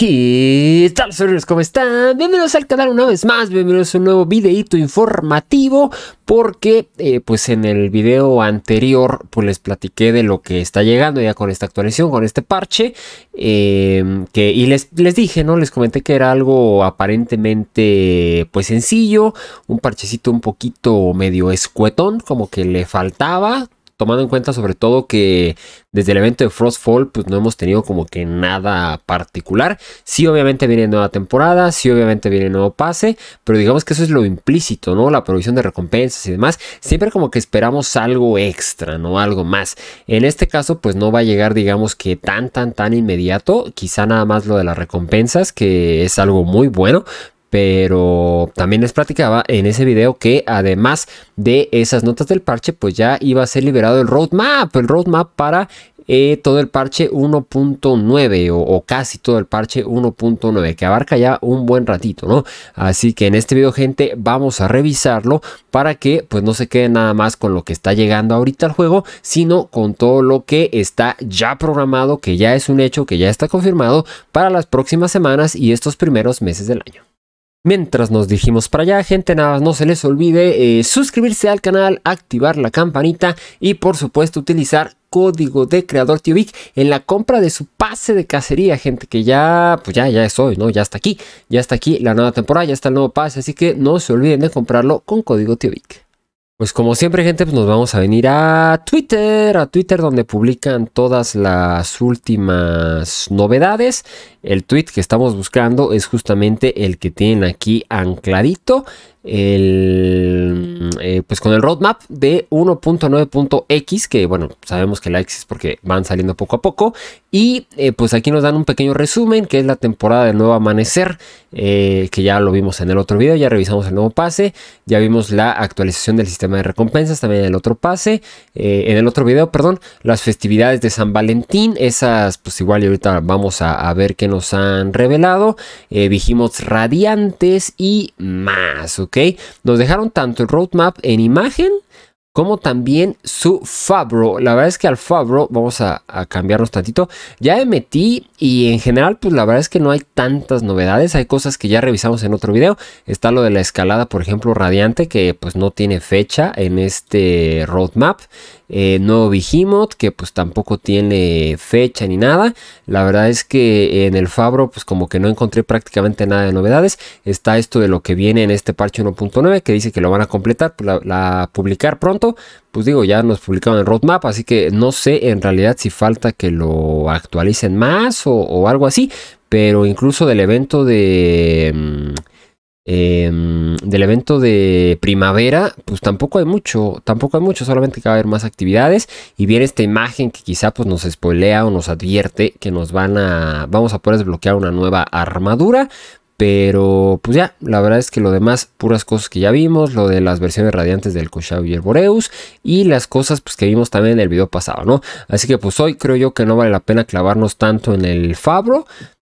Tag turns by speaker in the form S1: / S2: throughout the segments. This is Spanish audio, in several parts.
S1: ¿Qué tal, señores? ¿Cómo están? Bienvenidos al canal una vez más, bienvenidos a un nuevo videito informativo porque eh, pues en el video anterior pues les platiqué de lo que está llegando ya con esta actualización, con este parche eh, que, y les, les dije, ¿no? Les comenté que era algo aparentemente pues sencillo, un parchecito un poquito medio escuetón como que le faltaba tomando en cuenta sobre todo que desde el evento de Frostfall pues no hemos tenido como que nada particular. Sí obviamente viene nueva temporada, sí obviamente viene nuevo pase, pero digamos que eso es lo implícito, ¿no? La provisión de recompensas y demás. Siempre como que esperamos algo extra, ¿no? Algo más. En este caso pues no va a llegar digamos que tan tan tan inmediato, quizá nada más lo de las recompensas que es algo muy bueno, pero también les platicaba en ese video que además de esas notas del parche, pues ya iba a ser liberado el roadmap, el roadmap para eh, todo el parche 1.9 o, casi todo el parche 1.9 que abarca ya un buen ratito, ¿no? Así que en este video, gente, vamos a revisarlo para que pues no se quede nada más con lo que está llegando ahorita al juego, sino con todo lo que está ya programado, que ya es un hecho, que ya está confirmado para las próximas semanas y estos primeros meses del año. Mientras nos dijimos para allá, gente, nada, más no se les olvide eh, suscribirse al canal, activar la campanita y por supuesto utilizar código de creador TIOVIC en la compra de su pase de cacería, gente, que ya, pues ya, ya es hoy, ¿no? Ya está aquí, ya está aquí la nueva temporada, ya está el nuevo pase, así que no se olviden de comprarlo con código tío pues como siempre, gente, pues nos vamos a venir a Twitter, a Twitter donde publican todas las últimas novedades. El tweet que estamos buscando es justamente el que tienen aquí ancladito, el, mm. eh, pues con el roadmap de 1.9.x, que bueno, sabemos que la X es porque van saliendo poco a poco. Y eh, pues aquí nos dan un pequeño resumen, que es la temporada del nuevo amanecer, eh, que ya lo vimos en el otro video, ya revisamos el nuevo pase, ya vimos la actualización del sistema de recompensas, también en el otro pase, eh, en el otro video, perdón, las festividades de San Valentín, esas pues igual y ahorita vamos a, ver qué nos han revelado, eh, Dijimos radiantes y más, ¿ok? Nos dejaron tanto el roadmap en imagen como también su Fabro. La verdad es que al Fabro, vamos a, a, cambiarnos tantito, ya me metí y en general pues la verdad es que no hay tantas novedades, hay cosas que ya revisamos en otro video, está lo de la escalada por ejemplo radiante que pues no tiene fecha en este roadmap, no eh, nuevo que pues tampoco tiene fecha ni nada. La verdad es que en el Fabro pues como que no encontré prácticamente nada de novedades. Está esto de lo que viene en este parche 1.9 que dice que lo van a completar, pues, la, publicar pronto. Pues digo, ya nos publicaron el roadmap, así que no sé en realidad si falta que lo actualicen más o, algo así. Pero incluso del evento de... Mm, Em, del evento de primavera, pues tampoco hay mucho, tampoco hay mucho, solamente que va a haber más actividades y viene esta imagen que quizá pues nos spoilea o nos advierte que nos van a, vamos a poder desbloquear una nueva armadura, pero pues ya, la verdad es que lo demás, puras cosas que ya vimos, lo de las versiones radiantes del Koshau y el Boreus y las cosas pues que vimos también en el video pasado, ¿no? Así que pues hoy creo yo que no vale la pena clavarnos tanto en el Fabro,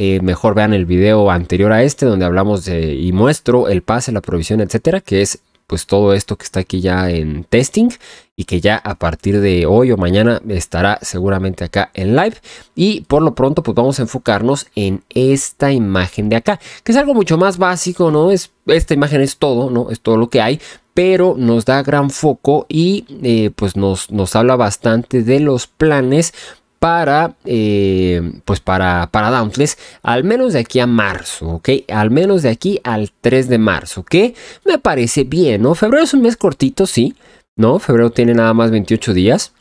S1: eh, mejor vean el video anterior a este donde hablamos de, y muestro el pase, la provisión, etcétera, que es pues todo esto que está aquí ya en testing y que ya a partir de hoy o mañana estará seguramente acá en live y por lo pronto pues vamos a enfocarnos en esta imagen de acá que es algo mucho más básico no es esta imagen es todo no es todo lo que hay pero nos da gran foco y eh, pues nos, nos habla bastante de los planes para, eh, pues para, para Dauntless, al menos de aquí a marzo, ¿ok? Al menos de aquí al 3 de marzo, que me parece bien, ¿no? Febrero es un mes cortito, sí, ¿no? Febrero tiene nada más 28 días.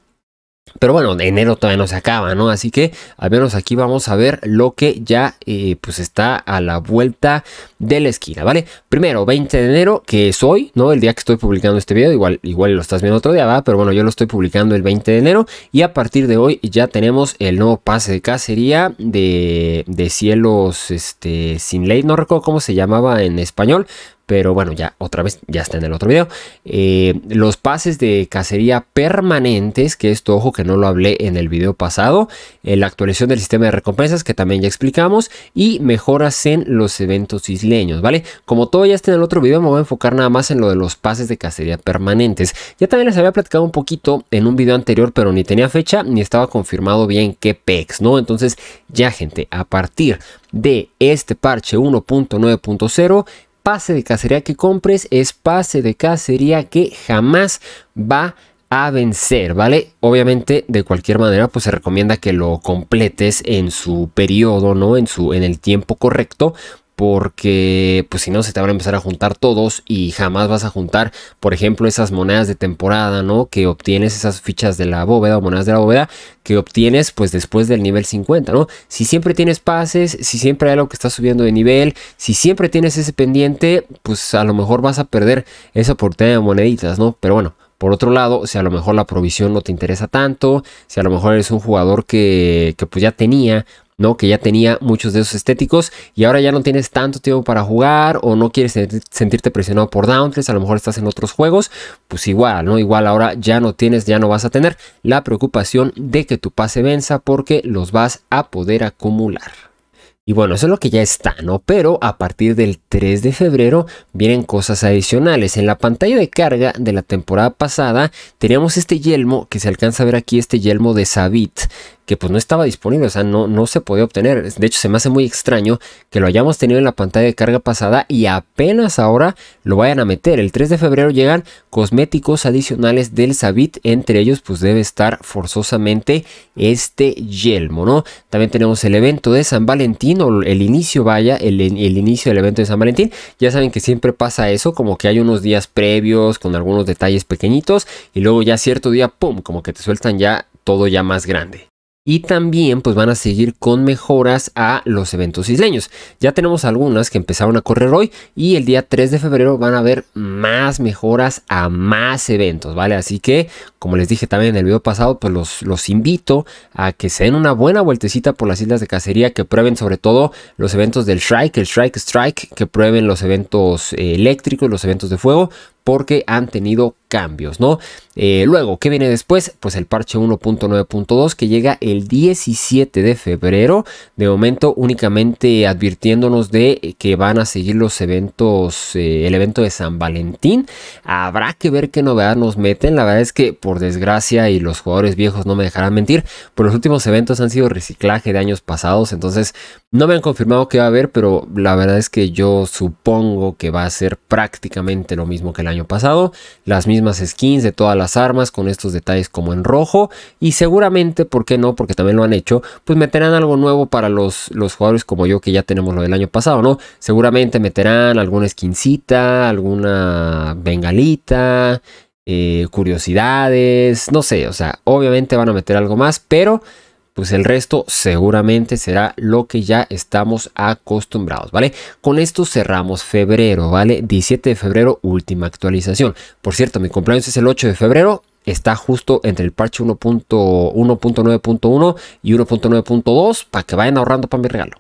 S1: Pero bueno, enero todavía no se acaba, ¿no? Así que al menos aquí vamos a ver lo que ya eh, pues está a la vuelta de la esquina, ¿vale? Primero, 20 de enero, que es hoy, ¿no? El día que estoy publicando este video, igual, igual lo estás viendo otro día, ¿va? Pero bueno, yo lo estoy publicando el 20 de enero y a partir de hoy ya tenemos el nuevo pase de cacería de, de cielos este, sin ley, no recuerdo cómo se llamaba en español, pero bueno, ya otra vez, ya está en el otro video. Eh, los pases de cacería permanentes, que esto, ojo, que no lo hablé en el video pasado, eh, la actualización del sistema de recompensas, que también ya explicamos, y mejoras en los eventos isleños, ¿vale? Como todo ya está en el otro video, me voy a enfocar nada más en lo de los pases de cacería permanentes. Ya también les había platicado un poquito en un video anterior, pero ni tenía fecha, ni estaba confirmado bien qué PEX, ¿no? Entonces, ya gente, a partir de este parche 1.9.0 pase de cacería que compres es pase de cacería que jamás va a vencer, ¿vale? Obviamente, de cualquier manera, pues se recomienda que lo completes en su periodo, ¿no? En su en el tiempo correcto porque pues si no se te van a empezar a juntar todos y jamás vas a juntar, por ejemplo, esas monedas de temporada, ¿no? Que obtienes esas fichas de la bóveda o monedas de la bóveda que obtienes pues después del nivel 50, ¿no? Si siempre tienes pases, si siempre hay algo que está subiendo de nivel, si siempre tienes ese pendiente, pues a lo mejor vas a perder esa oportunidad de moneditas, ¿no? Pero bueno, por otro lado, si a lo mejor la provisión no te interesa tanto, si a lo mejor eres un jugador que, que pues ya tenía ¿no? Que ya tenía muchos de esos estéticos y ahora ya no tienes tanto tiempo para jugar o no quieres sentirte presionado por downtres, a lo mejor estás en otros juegos, pues igual, ¿no? Igual ahora ya no tienes, ya no vas a tener la preocupación de que tu pase venza porque los vas a poder acumular. Y bueno, eso es lo que ya está, ¿no? Pero a partir del 3 de febrero vienen cosas adicionales. En la pantalla de carga de la temporada pasada teníamos este yelmo que se alcanza a ver aquí, este yelmo de Sabit que pues no estaba disponible, o sea, no, no se podía obtener. De hecho, se me hace muy extraño que lo hayamos tenido en la pantalla de carga pasada y apenas ahora lo vayan a meter. El 3 de febrero llegan cosméticos adicionales del Savit. entre ellos pues debe estar forzosamente este yelmo, ¿no? También tenemos el evento de San Valentín, o el inicio, vaya, el, el inicio del evento de San Valentín. Ya saben que siempre pasa eso, como que hay unos días previos con algunos detalles pequeñitos y luego ya cierto día, ¡pum!, como que te sueltan ya todo ya más grande y también pues van a seguir con mejoras a los eventos isleños. Ya tenemos algunas que empezaron a correr hoy y el día 3 de febrero van a haber más mejoras a más eventos, ¿vale? Así que como les dije también en el video pasado, pues los, invito a que se den una buena vueltecita por las islas de cacería, que prueben sobre todo los eventos del Shrike, el Shrike Strike, que prueben los eventos eh, eléctricos, los eventos de fuego, porque han tenido cambios, ¿no? Eh, luego, ¿qué viene después? Pues el parche 1.9.2 que llega el 17 de febrero. De momento, únicamente advirtiéndonos de que van a seguir los eventos, eh, el evento de San Valentín. Habrá que ver qué novedad nos meten. La verdad es que, por desgracia, y los jugadores viejos no me dejarán mentir, por pues los últimos eventos han sido reciclaje de años pasados. Entonces, no me han confirmado qué va a haber, pero la verdad es que yo supongo que va a ser prácticamente lo mismo que el año año pasado, las mismas skins de todas las armas con estos detalles como en rojo y seguramente, ¿por qué no? Porque también lo han hecho, pues meterán algo nuevo para los, los jugadores como yo que ya tenemos lo del año pasado, ¿no? Seguramente meterán alguna skincita, alguna bengalita, eh, curiosidades, no sé, o sea, obviamente van a meter algo más, pero pues el resto seguramente será lo que ya estamos acostumbrados, ¿vale? Con esto cerramos febrero, ¿vale? 17 de febrero, última actualización. Por cierto, mi cumpleaños es el 8 de febrero, está justo entre el parche 1.9.1 y 1.9.2 para que vayan ahorrando para mi regalo.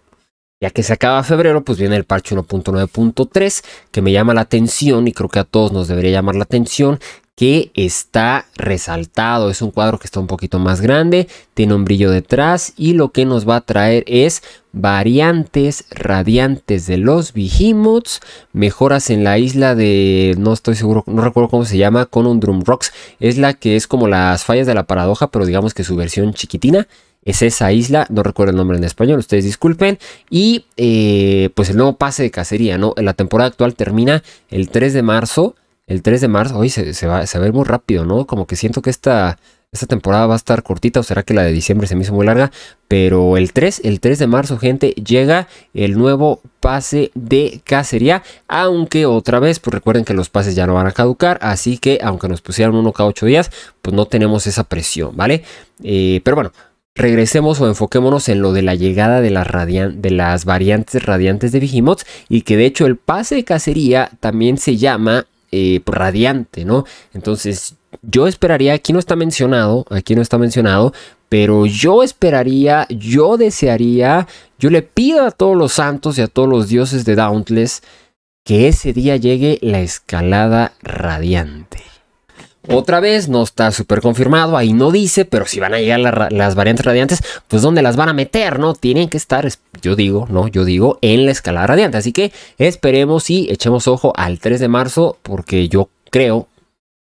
S1: Ya que se acaba febrero, pues viene el parche 1.9.3 que me llama la atención y creo que a todos nos debería llamar la atención, que está resaltado. Es un cuadro que está un poquito más grande, tiene un brillo detrás y lo que nos va a traer es variantes radiantes de los Behemoths, mejoras en la isla de, no estoy seguro, no recuerdo cómo se llama, Conundrum Rocks. Es la que es como las fallas de la paradoja, pero digamos que su versión chiquitina es esa isla, no recuerdo el nombre en español, ustedes disculpen. Y eh, pues el nuevo pase de cacería, ¿no? La temporada actual termina el 3 de marzo el 3 de marzo, hoy se, va, a ver muy rápido, ¿no? Como que siento que esta, esta temporada va a estar cortita, o será que la de diciembre se me hizo muy larga, pero el 3, el 3 de marzo, gente, llega el nuevo pase de cacería, aunque otra vez, pues recuerden que los pases ya no van a caducar, así que aunque nos pusieran uno cada 8 días, pues no tenemos esa presión, ¿vale? Eh, pero bueno, regresemos o enfoquémonos en lo de la llegada de las, de las variantes radiantes de Vigimots y que de hecho el pase de cacería también se llama eh, radiante, ¿no? Entonces, yo esperaría, aquí no está mencionado, aquí no está mencionado, pero yo esperaría, yo desearía, yo le pido a todos los santos y a todos los dioses de Dauntless que ese día llegue la escalada radiante. Otra vez, no está súper confirmado, ahí no dice, pero si van a llegar las variantes radiantes, pues ¿dónde las van a meter? ¿No? Tienen que estar, yo digo, no, yo digo, en la escala radiante. Así que esperemos y echemos ojo al 3 de marzo, porque yo creo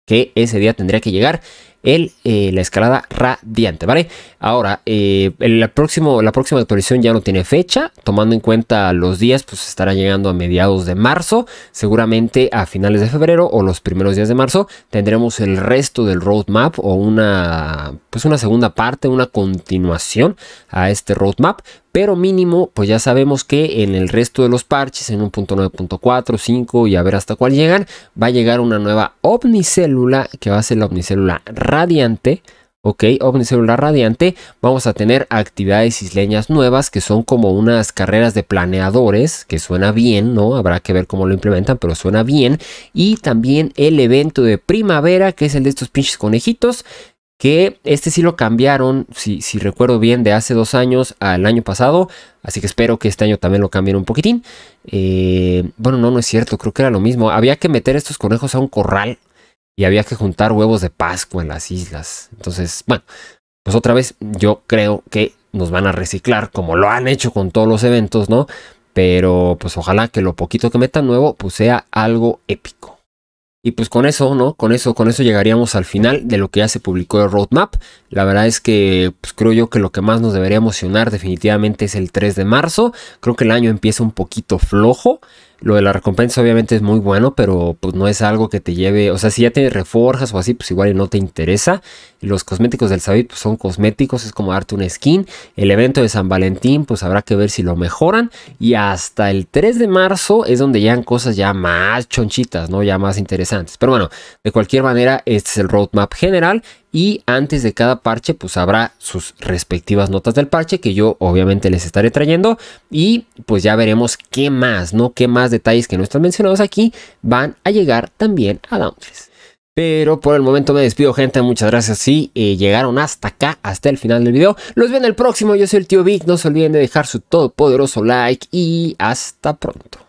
S1: que ese día tendría que llegar eh, la escalada radiante, ¿vale? Ahora, eh, el la próxima actualización ya no tiene fecha, tomando en cuenta los días, pues estará llegando a mediados de marzo, seguramente a finales de febrero o los primeros días de marzo tendremos el resto del roadmap o una, pues una segunda parte, una continuación a este roadmap pero mínimo, pues ya sabemos que en el resto de los parches, en 1.9.4, 5 y a ver hasta cuál llegan, va a llegar una nueva omnicélula, que va a ser la omnicélula radiante, ¿ok? Omnicélula radiante, vamos a tener actividades isleñas nuevas que son como unas carreras de planeadores, que suena bien, ¿no? Habrá que ver cómo lo implementan, pero suena bien. Y también el evento de primavera, que es el de estos pinches conejitos, que este sí lo cambiaron, si, recuerdo bien, de hace dos años al año pasado, así que espero que este año también lo cambien un poquitín. Eh, bueno, no, no es cierto, creo que era lo mismo. Había que meter estos conejos a un corral y había que juntar huevos de Pascua en las islas. Entonces, bueno, pues otra vez yo creo que nos van a reciclar como lo han hecho con todos los eventos, ¿no? Pero pues ojalá que lo poquito que metan nuevo pues sea algo épico. Y pues con eso, ¿no? Con eso, con eso llegaríamos al final de lo que ya se publicó el roadmap. La verdad es que pues, creo yo que lo que más nos debería emocionar definitivamente es el 3 de marzo. Creo que el año empieza un poquito flojo. Lo de la recompensa obviamente es muy bueno, pero pues no es algo que te lleve, o sea, si ya te reforjas o así, pues igual no te interesa. Los cosméticos del Sabit pues, son cosméticos, es como darte un skin. El evento de San Valentín, pues habrá que ver si lo mejoran. Y hasta el 3 de marzo es donde llegan cosas ya más chonchitas, ¿no? Ya más interesantes. Pero bueno, de cualquier manera, este es el roadmap general y antes de cada parche pues habrá sus respectivas notas del parche que yo obviamente les estaré trayendo y pues ya veremos qué más, ¿no? Qué más detalles que no están mencionados aquí van a llegar también a Dauntless. Pero por el momento me despido, gente. Muchas gracias si eh, llegaron hasta acá, hasta el final del video. Los veo en el próximo. Yo soy el tío Vic. No se olviden de dejar su todopoderoso like y hasta pronto.